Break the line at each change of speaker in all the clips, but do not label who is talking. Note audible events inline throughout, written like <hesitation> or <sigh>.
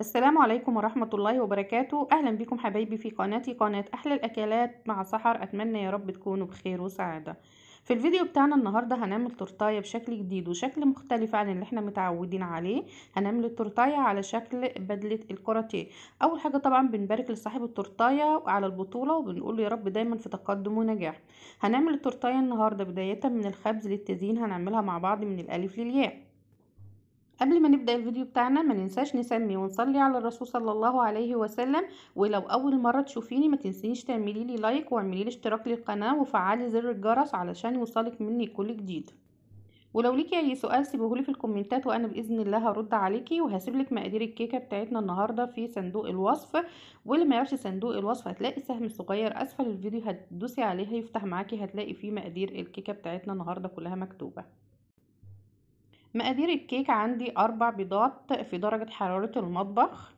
السلام عليكم ورحمة الله وبركاته أهلا بكم حبايبي في قناتي قناة أحلى الأكلات مع سحر أتمنى يا رب تكونوا بخير وسعادة في الفيديو بتاعنا النهاردة هنعمل تورتاية بشكل جديد وشكل مختلف عن اللي احنا متعودين عليه هنعمل التورتاية على شكل بدلة الكراتيه أول حاجة طبعا بنبارك لصاحب التورتاية على البطولة وبنقول له يا رب دايما في تقدم ونجاح هنعمل التورتاية النهاردة بداية من الخبز للتزيين هنعملها مع بعض من الألف للياء قبل ما نبدأ الفيديو بتاعنا ما ننساش نسمي ونصلي على الرسول صلى الله عليه وسلم ولو أول مرة تشوفيني ما تنسينيش تعملي لي لايك واعملي لي اشتراك للقناة وفعلي زر الجرس علشان يوصلك مني كل جديد ولو ليكي اي سؤال سيبهولي في الكومنتات وانا باذن الله هرد عليكي وهسيبلك مقادير الكيكه بتاعتنا النهارده في صندوق الوصف واللي ما يعرفش صندوق الوصف هتلاقي السهم الصغير اسفل الفيديو هتدوسي عليه هيفتح معاكي هتلاقي فيه مقادير الكيكه بتاعتنا النهارده كلها مكتوبه مقادير الكيك عندي أربع بيضات في درجة حرارة المطبخ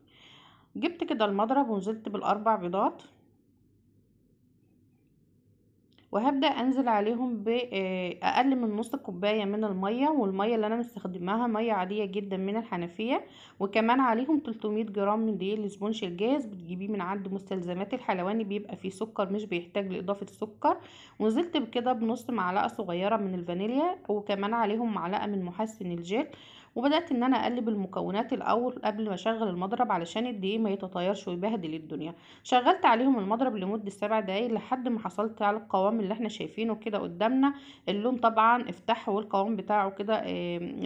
جبت كده المضرب ونزلت بالأربع بيضات وهبدأ أنزل عليهم بأقل آه، من نص كوباية من المية والمية اللي أنا مستخدماها مية عادية جدا من الحنفية وكمان عليهم 300 جرام من دقيق الاسبونش الجاهز بتجيبيه من عند مستلزمات الحلواني بيبقى فيه سكر مش بيحتاج لإضافة السكر ونزلت بكده بنص معلقة صغيرة من الفانيليا وكمان عليهم معلقة من محسن الجيل وبدات ان انا اقلب المكونات الاول قبل ما اشغل المضرب علشان الدقيق ما يتطيرش ويبهدل الدنيا شغلت عليهم المضرب لمده سبع دقايق لحد ما حصلت على القوام اللي احنا شايفينه كده قدامنا اللون طبعا افتح والقوام بتاعه كده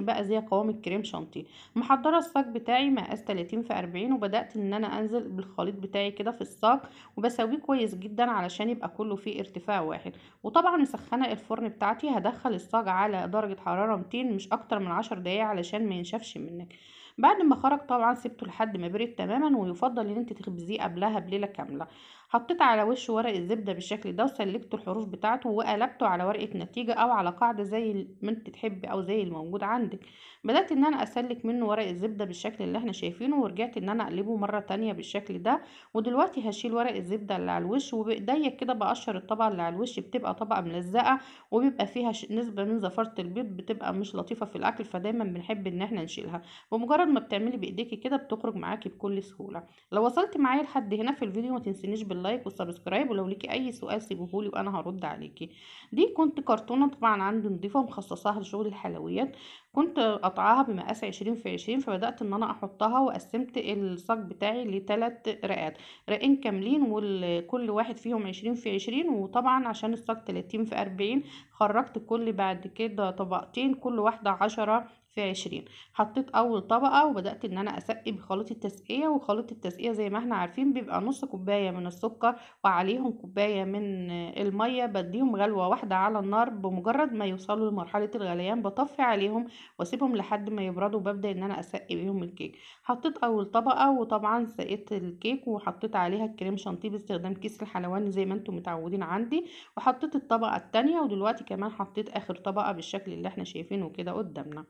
بقى زي قوام الكريم شانتي محضره الصاج بتاعي مقاس 30 في 40 وبدات ان انا انزل بالخليط بتاعي كده في الصاج وبسويه كويس جدا علشان يبقى كله فيه ارتفاع واحد وطبعا مسخنه الفرن بتاعتي هدخل الصاج على درجه حراره 200 مش اكتر من 10 دقايق علشان علشان ما ينشفش منك بعد ما خرج طبعا سبته لحد ما برد تماما ويفضل ان انت تخبزيه قبلها بليله كامله حطيت على وشه ورق الزبدة بالشكل ده وسلكت الحروف بتاعته وقلبته على ورقة نتيجة او على قاعدة زي ما انت تحب او زي الموجود عندك بدأت ان انا اسلك منه ورق الزبدة بالشكل اللي احنا شايفينه ورجعت ان انا اقلبه مرة تانية بالشكل ده ودلوقتي هشيل ورق الزبدة اللي على الوش وبايديا كده بقشر الطبقة اللي على الوش بتبقى طبقة ملزقة وبيبقى فيها نسبة من زفرة البيض بتبقى مش لطيفة في الاكل فدايما بنحب ان احنا نشيلها بمجرد ما بتعملي بايديكي كده بتخرج معاكي بكل سهولة لو وصلت معايا لحد هنا في الفيديو ما تنسينيش باللايك والسبسكرايب ولو ليكي اي سؤال سيبهولي وانا هرد عليكي دي كنت كرتونه طبعا عندي نضيفه مخصصاها لشغل الحلويات كنت قطعاها بمقاس عشرين في عشرين فبدات ان انا احطها وقسمت الصاج بتاعي لتلات رقات رقين كاملين وكل واحد فيهم عشرين في عشرين وطبعا عشان الصاج تلاتين في اربعين خرجت كل بعد كده طبقتين كل واحده عشرة في عشرين حطيت اول طبقه وبدات ان انا اسقي بخليط التسقيه وخليط التسقيه زي ما احنا عارفين بيبقى نص كوبايه من السكر وعليهم كوبايه من الميه بديهم غلوه واحده على النار بمجرد ما يوصلوا لمرحله الغليان بطفي عليهم واسيبهم لحد ما يبردوا وببدأ ان انا اسقي بيهم الكيك حطيت اول طبقه وطبعا سقيت الكيك وحطيت عليها الكريم شانتيه باستخدام كيس الحلواني زي ما انتم متعودين عندي وحطيت الطبقه الثانيه ودلوقتي كمان حطيت اخر طبقه بالشكل اللي احنا شايفينه كده قدامنا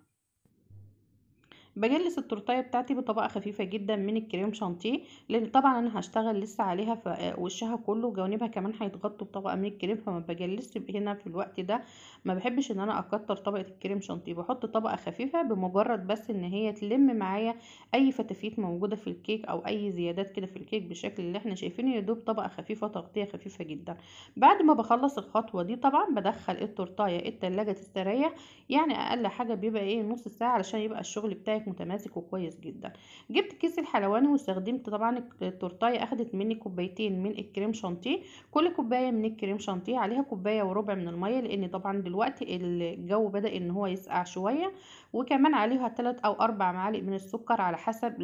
بجلس التورتايه بتاعتي بطبقه خفيفه جدا من الكريم شانتيه لان طبعا انا هشتغل لسه عليها آه، وشها كله وجوانبها كمان هيتغطوا بطبقه من الكريم فما بجلسش هنا في الوقت ده ما بحبش ان انا اكتر طبقه الكريم شانتيه بحط طبقه خفيفه بمجرد بس ان هي تلم معايا اي فتافيت موجوده في الكيك او اي زيادات كده في الكيك بالشكل اللي احنا شايفينه دوب طبقه خفيفه تغطيه خفيفه جدا بعد ما بخلص الخطوه دي طبعا بدخل التورتايه التلاجة تستريح يعني اقل حاجه بيبقى ايه نص ساعه علشان يبقى الشغل بتاعي شكلك متماسك وكويس جدا جبت كيس الحلواني واستخدمت طبعا التورتايه اخدت مني كوبايتين من الكريم شانتيه كل كوبايه من الكريم شانتيه عليها كوبايه وربع من الميه لان طبعا دلوقتي الجو بدا ان هو يسقع شويه وكمان عليها 3 او 4 معالق من السكر على حسب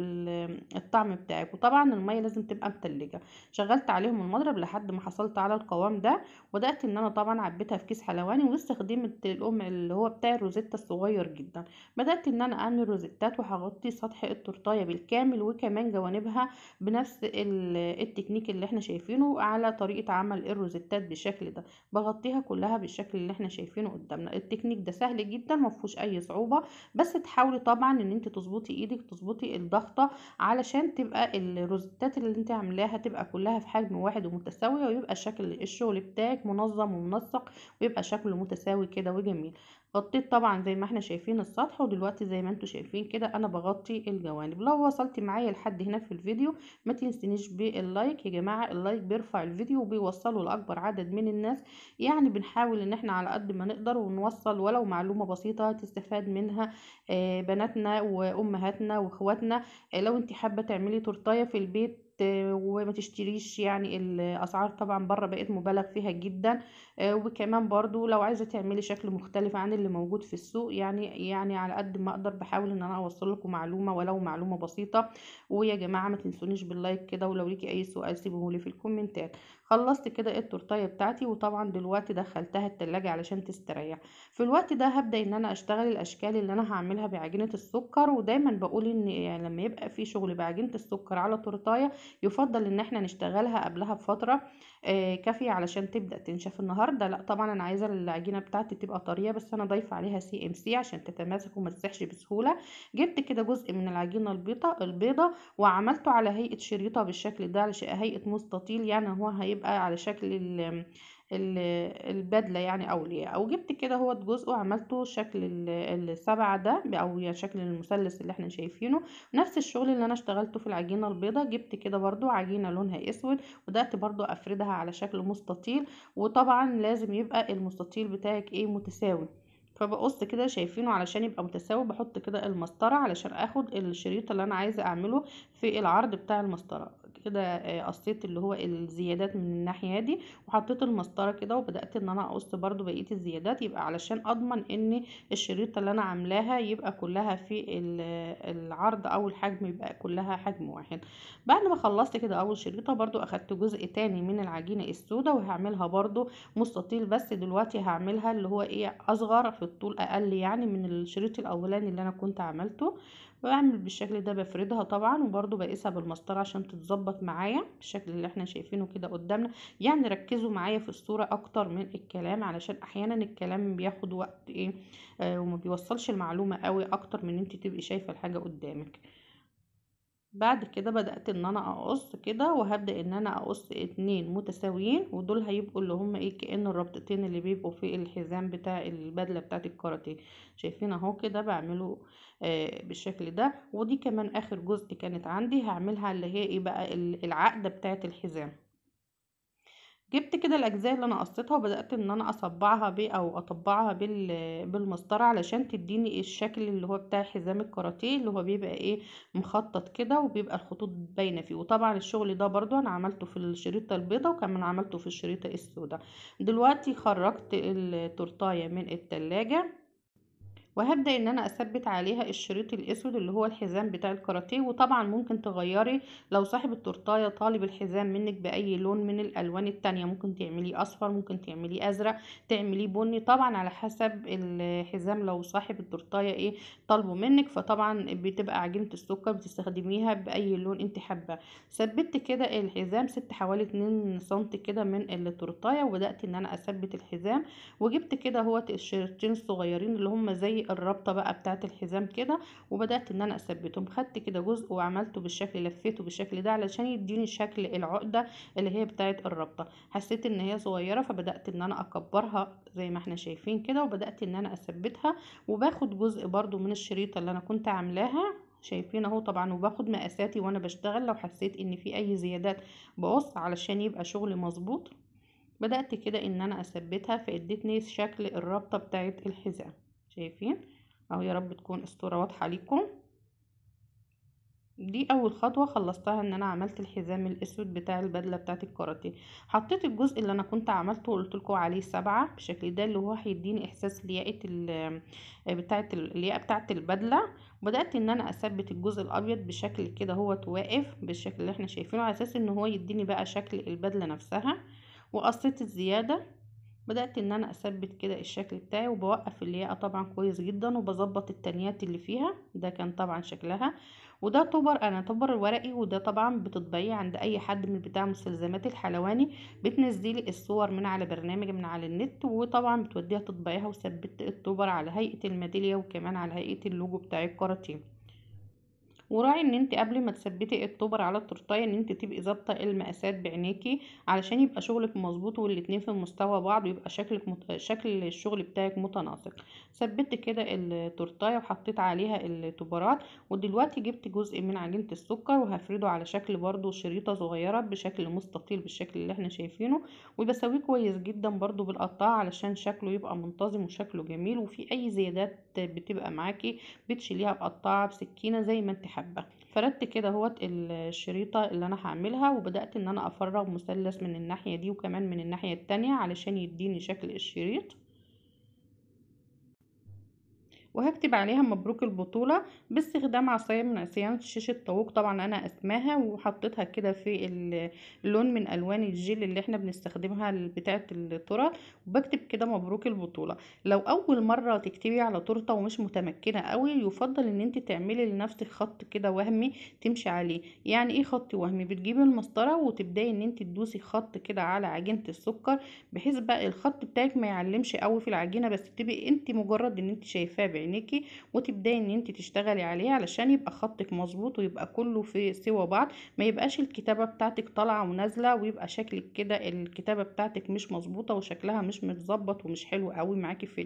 الطعم بتاعك وطبعا الميه لازم تبقى متلجه شغلت عليهم المضرب لحد ما حصلت على القوام ده وبدات ان انا طبعا عبيتها في كيس حلواني واستخدمت الام اللي هو بتاع الروزيتا الصغير جدا بدات ان انا اعمل روزيتات ذاته وهغطي سطح التورتايه بالكامل وكمان جوانبها بنفس التكنيك اللي احنا شايفينه على طريقه عمل الروزيتات بالشكل ده بغطيها كلها بالشكل اللي احنا شايفينه قدامنا التكنيك ده سهل جدا ما فيهوش اي صعوبه بس تحاولي طبعا ان انت تظبطي ايدك تظبطي الضغطه علشان تبقى الروزيتات اللي انت عاملاها تبقى كلها في حجم واحد ومتساويه ويبقى شكل الشغل بتاعك منظم ومنسق ويبقى شكله متساوي كده وجميل غطيت طبعا زي ما احنا شايفين السطح ودلوقتي زي ما انتم شايفين كده انا بغطي الجوانب لو وصلت معايا لحد هنا في الفيديو ما تنسنيش باللايك يا جماعه اللايك بيرفع الفيديو وبيوصله لاكبر عدد من الناس يعني بنحاول ان احنا على قد ما نقدر ونوصل ولو معلومه بسيطه تستفاد منها آه، بناتنا وامهاتنا واخواتنا آه، لو انت حابه تعملي تورتايه في البيت وما تشتريش يعني الاسعار طبعا بره بقت مبالغ فيها جدا آه، وكمان برضو لو عايزه تعملي شكل مختلف عن اللي موجود في السوق يعني يعني على قد ما اقدر بحاول ان انا اوصل لكم معلومه ولو معلومه بسيطه ويا جماعه ما تنسونيش باللايك كده ولو ليكي اي سؤال سيبوه لي في الكومنتات خلصت كده التورتايه بتاعتي وطبعا دلوقتي دخلتها التلاجة علشان تستريح في الوقت ده هبدا ان انا اشتغل الاشكال اللي انا هعملها بعجينه السكر ودايما بقول ان يعني لما يبقى في شغل بعجينه السكر على تورتايه يفضل ان احنا نشتغلها قبلها بفتره آه، كافية علشان تبدأ تنشف النهاردة لا طبعا أنا عايزة العجينة بتاعتي تبقى طرية بس أنا ضايفة عليها سي ام سي عشان تتماسك وما تسحش بسهولة جبت كده جزء من العجينة البيضة البيضة وعملته على هيئة شريطة بالشكل ده على هيئة مستطيل يعني هو هيبقى على شكل البدلة يعني أولية أو جبت كده هو جزء وعملته شكل السبعة ده أو يعني شكل المثلث اللي احنا شايفينه نفس الشغل اللي أنا اشتغلته في العجينة البيضة جبت كده برضو عجينة لونها أسود وبدأت برضو أفردها على شكل مستطيل وطبعا لازم يبقى المستطيل بتاعك ايه متساوي فبقص كده شايفينه علشان يبقى متساوي بحط كده المسطرة علشان اخد الشريط اللي انا عايزة اعمله في العرض بتاع المسطرة كده آه، قصيت اللي هو الزيادات من الناحيه دي وحطيت المسطره كده وبدات ان انا اقص برده بقيه الزيادات يبقى علشان اضمن ان الشريطه اللي انا عاملاها يبقى كلها في العرض او الحجم يبقى كلها حجم واحد بعد ما خلصت كده اول شريطه برده اخدت جزء تاني من العجينه السوداء وهعملها برده مستطيل بس دلوقتي هعملها اللي هو ايه اصغر في الطول اقل يعني من الشريط الاولاني اللي انا كنت عملته بعمل بالشكل ده بفردها طبعا وبرده بقيسها بالمسطره عشان تتظبط يتظبط معايا بالشكل اللي احنا شايفينه كده قدامنا يعني ركزوا معايا في الصورة اكتر من الكلام علشان احيانا الكلام بياخد وقت ايه آه وما بيوصلش المعلومة قوي اكتر من انت تبقي شايفة الحاجة قدامك بعد كده بدأت ان انا اقص كده وهبدأ ان انا اقص اتنين متساويين ودول هيبقوا اللي هما ايه كأن الربطتين اللي بيبقوا في الحزام بتاع البدلة بتاعت الكاراتيه شايفين اهو كده بعمله آه، بالشكل ده ودي كمان اخر جزء كانت عندي هعملها اللي هي ايه بقى العقدة بتاعت الحزام جبت كده الاجزاء اللي انا قصيتها وبدات ان انا اصبعها بيه او اطبعها بالمسطره علشان تديني إيه الشكل اللي هو بتاع حزام الكاراتيه اللي هو بيبقى ايه مخطط كده وبيبقى الخطوط باينه فيه وطبعا الشغل ده برضو انا عملته في الشريطه البيضاء وكمان عملته في الشريطه السوداء دلوقتي خرجت التورتايه من التلاجة وهبدا ان انا اثبت عليها الشريط الاسود اللي هو الحزام بتاع الكاراتيه وطبعا ممكن تغيري لو صاحب التورتايه طالب الحزام منك باي لون من الالوان التانية ممكن تعمليه اصفر ممكن تعمليه ازرق تعمليه بني طبعا على حسب الحزام لو صاحب التورتايه ايه طالبه منك فطبعا بتبقى عجينه السكر بتستخدميها باي لون انت حابه ثبت كده الحزام سبت حوالي 2 سم كده من التورتايه وبدات ان انا اثبت الحزام وجبت كده اهوت الشريطين الصغيرين اللي هم زي الرابطه بقى بتاعه الحزام كده وبدات ان انا اثبتهم خدت كده جزء وعملته بالشكل لفيته بالشكل ده علشان يديني شكل العقده اللي هي بتاعه الرابطه حسيت ان هي صغيره فبدات ان انا اكبرها زي ما احنا شايفين كده وبدات ان انا اثبتها وباخد جزء برضو من الشريطه اللي انا كنت عاملاها شايفين اهو طبعا وباخد مقاساتي وانا بشتغل لو حسيت ان في اي زيادات بقص علشان يبقى شغلي مظبوط بدأت كده ان انا اثبتها فادتني شكل الرابطة بتاعت الحزام شايفين اهو يا رب تكون الصوره واضحه ليكم دي اول خطوه خلصتها ان انا عملت الحزام الاسود بتاع البدله بتاعه الكاراتيه حطيت الجزء اللي انا كنت عملته وقلت لكم عليه سبعة بالشكل ده اللي هو هيديني احساس لياقه آه، بتاعه اللياقه بتاعه البدله وبدات ان انا اثبت الجزء الابيض بشكل كده هو واقف بالشكل اللي احنا شايفينه على اساس ان هو يديني بقى شكل البدله نفسها وقصيت الزياده بدأت ان انا اثبت كده الشكل بتاعي وبوقف الياقة طبعا كويس جدا وبظبط التانيات اللي فيها ده كان طبعا شكلها وده طبر انا طبر الورقي وده طبعا بتطبعيه عند اي حد من بتاع مستلزمات الحلواني بتنزلي الصور من على برنامج من على النت وطبعا بتوديها تطبعيها وثبت الطبر على هيئة الميدالية وكمان على هيئة اللوجو بتاع الكراتين وراعي ان انت قبل ما تثبتي التوبر على التورتايه ان انت تبقي ظابطه المقاسات بعينيكي علشان يبقى شغلك مظبوط والاتنين في مستوى بعض ويبقى شكلك مت... شكل الشغل بتاعك متناسق ثبتت كده التورتايه وحطيت عليها التوبرات ودلوقتي جبت جزء من عجينه السكر وهفرده على شكل برضو شريطه صغيره بشكل مستطيل بالشكل اللي احنا شايفينه وبسويه كويس جدا برضو بالقطاعه علشان شكله يبقى منتظم وشكله جميل وفي اي زيادات بتبقى معاكي بتشيليها بقطاعه بسكينه زي ما انت حابه حبة فردت كده هوت الشريطة اللي انا هعملها وبدأت ان انا افرغ مثلث من الناحية دي وكمان من الناحية التانية علشان يديني شكل الشريط وهكتب عليها مبروك البطولة باستخدام عصاية من عصيان شيشة طاووق طبعا انا اسماها وحطيتها كده في اللون من الوان الجيل اللي احنا بنستخدمها بتاعة التورت وبكتب كده مبروك البطولة لو اول مرة تكتبي على تورتة ومش متمكنة قوي يفضل ان انت تعملي لنفسك خط كده وهمي تمشي عليه يعني ايه خط وهمي بتجيبي المسطرة وتبداي ان انت تدوسي خط كده على عجينة السكر بحيث بقى الخط بتاعك ما يعلمش قوي في العجينة بس تبقي انت مجرد ان انت شايفاه بعينيكي وتبداي ان انت تشتغلي عليه علشان يبقى خطك مظبوط ويبقى كله في سوى بعض ما يبقاش الكتابه بتاعتك طالعه ونازله ويبقى شكلك كده الكتابه بتاعتك مش مظبوطه وشكلها مش متظبط ومش حلو قوي معاكي في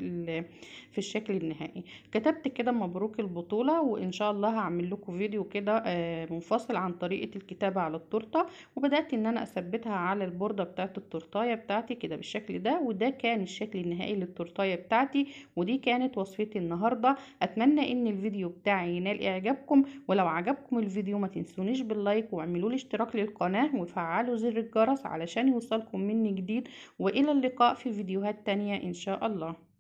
<hesitation> في الشكل النهائي كتبت كده مبروك البطوله وان شاء الله هعمل لكم فيديو كده آه، منفصل عن طريقه الكتابه على التورته وبدات ان انا اثبتها على البورده بتاعت التورتايه بتاعتي كده بالشكل ده وده كان الشكل النهائي للتورتايه بتاعتي ودي كانت وصفتي النهارده النهاردة أتمنى إن الفيديو بتاعي ينال إعجابكم ولو عجبكم الفيديو ما تنسونيش باللايك واعملوا لي اشتراك للقناة وفعلوا زر الجرس علشان يوصلكم مني جديد وإلى اللقاء في فيديوهات تانية إن شاء الله